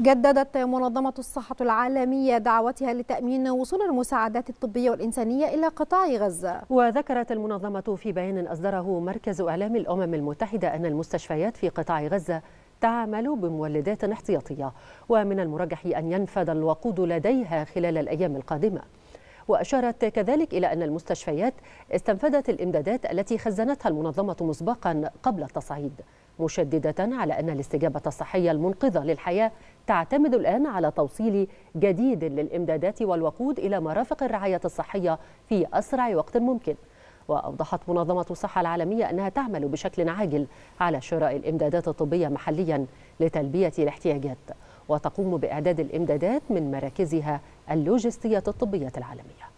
جددت منظمة الصحة العالمية دعوتها لتأمين وصول المساعدات الطبية والإنسانية إلى قطاع غزة وذكرت المنظمة في بيان أصدره مركز إعلام الأمم المتحدة أن المستشفيات في قطاع غزة تعمل بمولدات احتياطية ومن المرجح أن ينفذ الوقود لديها خلال الأيام القادمة وأشارت كذلك إلى أن المستشفيات استنفذت الإمدادات التي خزنتها المنظمة مسبقا قبل التصعيد مشددة على أن الاستجابة الصحية المنقذة للحياة تعتمد الآن على توصيل جديد للإمدادات والوقود إلى مرافق الرعاية الصحية في أسرع وقت ممكن وأوضحت منظمة الصحة العالمية أنها تعمل بشكل عاجل على شراء الإمدادات الطبية محليا لتلبية الاحتياجات وتقوم بإعداد الإمدادات من مراكزها اللوجستية الطبية العالمية